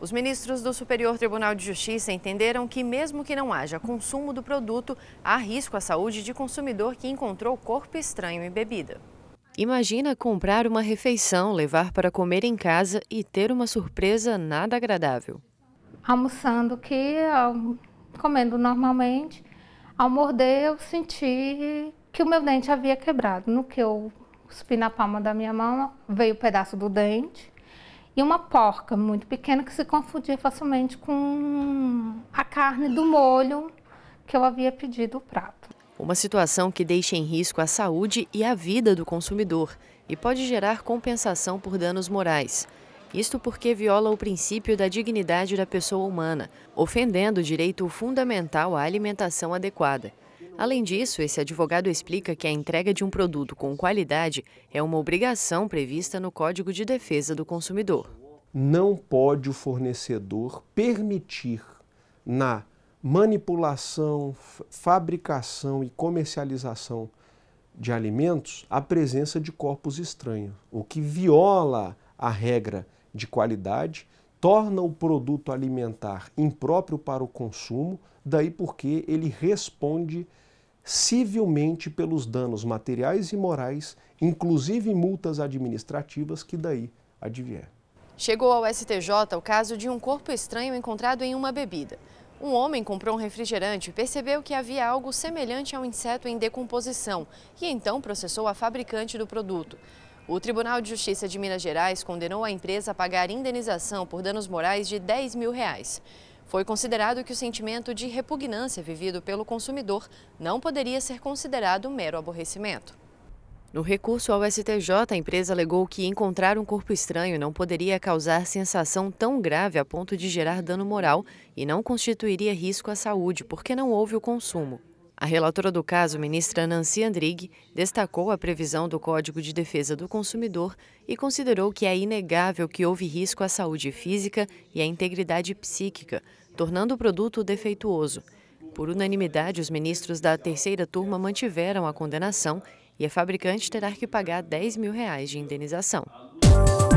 Os ministros do Superior Tribunal de Justiça entenderam que, mesmo que não haja consumo do produto, há risco à saúde de consumidor que encontrou corpo estranho em bebida. Imagina comprar uma refeição, levar para comer em casa e ter uma surpresa nada agradável. Almoçando que comendo normalmente, ao morder eu senti que o meu dente havia quebrado. No que eu cuspi na palma da minha mão, veio o um pedaço do dente e uma porca muito pequena que se confundia facilmente com a carne do molho que eu havia pedido o prato. Uma situação que deixa em risco a saúde e a vida do consumidor e pode gerar compensação por danos morais. Isto porque viola o princípio da dignidade da pessoa humana, ofendendo o direito fundamental à alimentação adequada. Além disso, esse advogado explica que a entrega de um produto com qualidade é uma obrigação prevista no Código de Defesa do Consumidor. Não pode o fornecedor permitir, na manipulação, fabricação e comercialização de alimentos, a presença de corpos estranhos, o que viola a regra de qualidade, torna o produto alimentar impróprio para o consumo, daí porque ele responde civilmente pelos danos materiais e morais, inclusive multas administrativas que daí advier. Chegou ao STJ o caso de um corpo estranho encontrado em uma bebida. Um homem comprou um refrigerante e percebeu que havia algo semelhante a um inseto em decomposição e então processou a fabricante do produto. O Tribunal de Justiça de Minas Gerais condenou a empresa a pagar indenização por danos morais de 10 mil reais foi considerado que o sentimento de repugnância vivido pelo consumidor não poderia ser considerado mero aborrecimento. No recurso ao STJ, a empresa alegou que encontrar um corpo estranho não poderia causar sensação tão grave a ponto de gerar dano moral e não constituiria risco à saúde, porque não houve o consumo. A relatora do caso, ministra Nancy Andrighi, destacou a previsão do Código de Defesa do Consumidor e considerou que é inegável que houve risco à saúde física e à integridade psíquica, tornando o produto defeituoso. Por unanimidade, os ministros da terceira turma mantiveram a condenação e a fabricante terá que pagar 10 mil reais de indenização.